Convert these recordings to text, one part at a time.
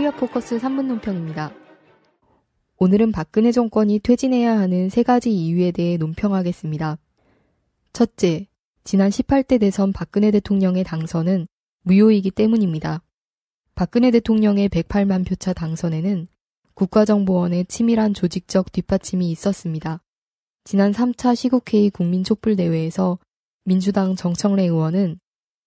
코리아 포커스 3분 논평입니다. 오늘은 박근혜 정권이 퇴진해야 하는 세 가지 이유에 대해 논평하겠습니다. 첫째, 지난 18대 대선 박근혜 대통령의 당선은 무효이기 때문입니다. 박근혜 대통령의 108만 표차 당선에는 국가정보원의 치밀한 조직적 뒷받침이 있었습니다. 지난 3차 시국회의 국민촛불대회에서 민주당 정청래 의원은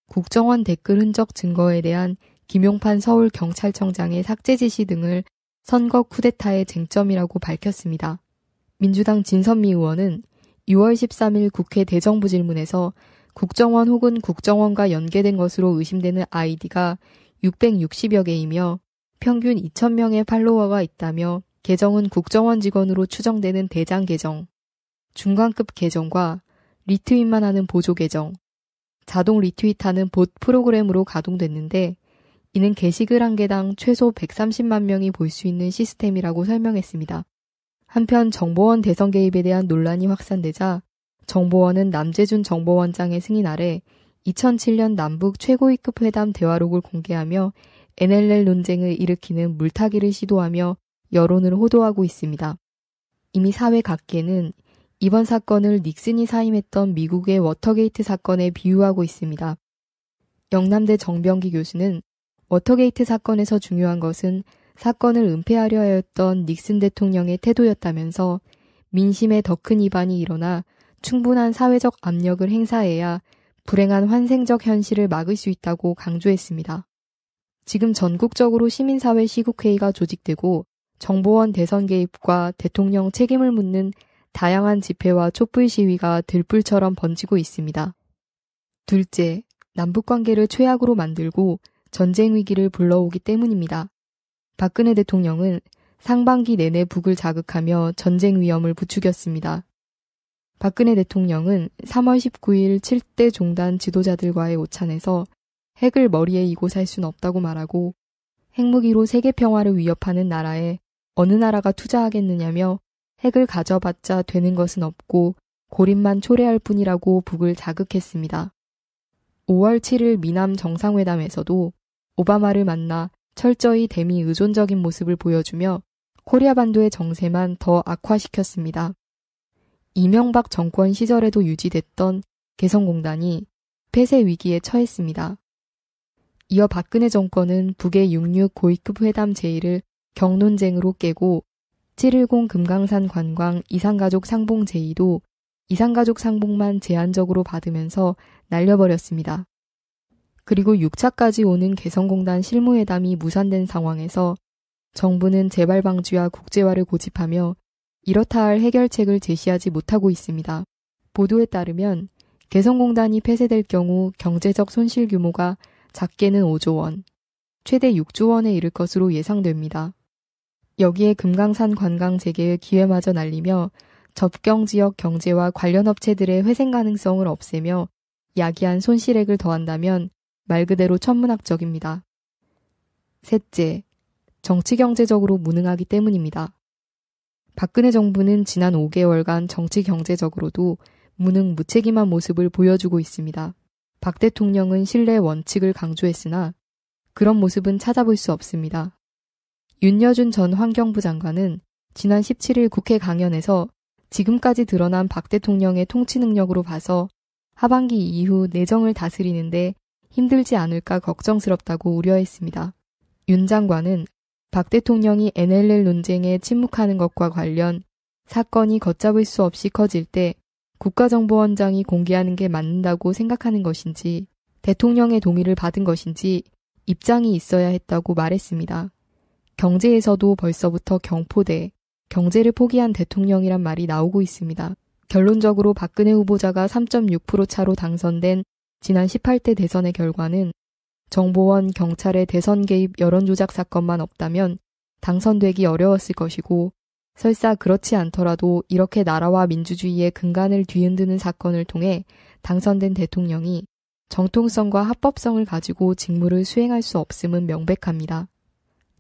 국정원 댓글 흔적 증거에 대한 김용판 서울경찰청장의 삭제 지시 등을 선거 쿠데타의 쟁점이라고 밝혔습니다. 민주당 진선미 의원은 6월 13일 국회 대정부질문에서 국정원 혹은 국정원과 연계된 것으로 의심되는 아이디가 660여 개이며 평균 2,000명의 팔로워가 있다며 계정은 국정원 직원으로 추정되는 대장 계정, 중간급 계정과 리트윗만 하는 보조 계정, 자동 리트윗하는 봇 프로그램으로 가동됐는데 이는 게시글 한 개당 최소 130만 명이 볼 수 있는 시스템이라고 설명했습니다. 한편 정보원 대선 개입에 대한 논란이 확산되자 정보원은 남재준 정보원장의 승인 아래 2007년 남북 최고위급 회담 대화록을 공개하며 NLL 논쟁을 일으키는 물타기를 시도하며 여론을 호도하고 있습니다. 이미 사회 각계는 이번 사건을 닉슨이 사임했던 미국의 워터게이트 사건에 비유하고 있습니다. 영남대 정병기 교수는 워터게이트 사건에서 중요한 것은 사건을 은폐하려 하였던 닉슨 대통령의 태도였다면서 민심에 더 큰 이반이 일어나 충분한 사회적 압력을 행사해야 불행한 환생적 현실을 막을 수 있다고 강조했습니다. 지금 전국적으로 시민사회 시국회의가 조직되고 정보원 대선 개입과 대통령 책임을 묻는 다양한 집회와 촛불 시위가 들불처럼 번지고 있습니다. 둘째, 남북 관계를 최악으로 만들고 전쟁 위기를 불러오기 때문입니다. 박근혜 대통령은 상반기 내내 북을 자극하며 전쟁 위험을 부추겼습니다. 박근혜 대통령은 3월 19일 7대 종단 지도자들과의 오찬에서 핵을 머리에 이고 살 순 없다고 말하고 핵무기로 세계 평화를 위협하는 나라에 어느 나라가 투자하겠느냐며 핵을 가져봤자 되는 것은 없고 고립만 초래할 뿐이라고 북을 자극했습니다. 5월 7일 미남 정상회담에서도 오바마를 만나 철저히 대미 의존적인 모습을 보여주며 코리아 반도의 정세만 더 악화시켰습니다. 이명박 정권 시절에도 유지됐던 개성공단이 폐쇄 위기에 처했습니다. 이어 박근혜 정권은 북의 66 고위급 회담 제의를 경론쟁으로 깨고 710 금강산 관광 이산가족 상봉 제의도 이산가족 상봉만 제한적으로 받으면서 날려버렸습니다. 그리고 6차까지 오는 개성공단 실무회담이 무산된 상황에서 정부는 재발 방지와 국제화를 고집하며 이렇다 할 해결책을 제시하지 못하고 있습니다. 보도에 따르면 개성공단이 폐쇄될 경우 경제적 손실 규모가 작게는 5조 원, 최대 6조 원에 이를 것으로 예상됩니다. 여기에 금강산 관광 재개의 기회마저 날리며 접경 지역 경제와 관련 업체들의 회생 가능성을 없애며 야기한 손실액을 더한다면 말 그대로 천문학적입니다. 셋째, 정치경제적으로 무능하기 때문입니다. 박근혜 정부는 지난 5개월간 정치경제적으로도 무능 무책임한 모습을 보여주고 있습니다. 박 대통령은 신뢰 원칙을 강조했으나 그런 모습은 찾아볼 수 없습니다. 윤여준 전 환경부 장관은 지난 17일 국회 강연에서 지금까지 드러난 박 대통령의 통치 능력으로 봐서 하반기 이후 내정을 다스리는데 힘들지 않을까 걱정스럽다고 우려했습니다. 윤 장관은 박 대통령이 NLL 논쟁에 침묵하는 것과 관련 사건이 걷잡을 수 없이 커질 때 국가정보원장이 공개하는 게 맞는다고 생각하는 것인지 대통령의 동의를 받은 것인지 입장이 있어야 했다고 말했습니다. 경제에서도 벌써부터 경포대, 경제를 포기한 대통령이란 말이 나오고 있습니다. 결론적으로 박근혜 후보자가 3.6% 차로 당선된 지난 18대 대선의 결과는 정보원 경찰의 대선 개입 여론조작 사건만 없다면 당선되기 어려웠을 것이고 설사 그렇지 않더라도 이렇게 나라와 민주주의의 근간을 뒤흔드는 사건을 통해 당선된 대통령이 정통성과 합법성을 가지고 직무를 수행할 수 없음은 명백합니다.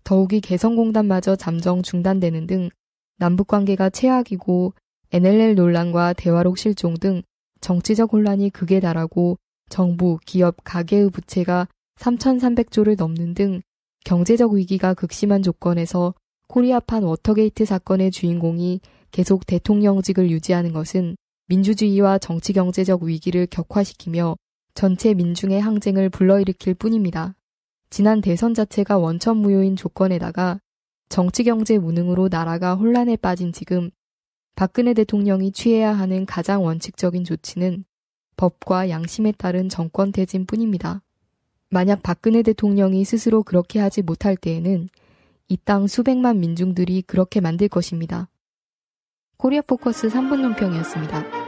더욱이 개성공단마저 잠정 중단되는 등 남북관계가 최악이고 NLL 논란과 대화록 실종 등 정치적 혼란이 극에 달하고 정부, 기업, 가계의 부채가 3,300조를 넘는 등 경제적 위기가 극심한 조건에서 코리아판 워터게이트 사건의 주인공이 계속 대통령직을 유지하는 것은 민주주의와 정치 경제적 위기를 격화시키며 전체 민중의 항쟁을 불러일으킬 뿐입니다. 지난 대선 자체가 원천무효인 조건에다가 정치 경제 무능으로 나라가 혼란에 빠진 지금 박근혜 대통령이 취해야 하는 가장 원칙적인 조치는 법과 양심에 따른 정권 퇴진 뿐입니다. 만약 박근혜 대통령이 스스로 그렇게 하지 못할 때에는 이 땅 수백만 민중들이 그렇게 만들 것입니다. 코리아 포커스 3분 논평이었습니다.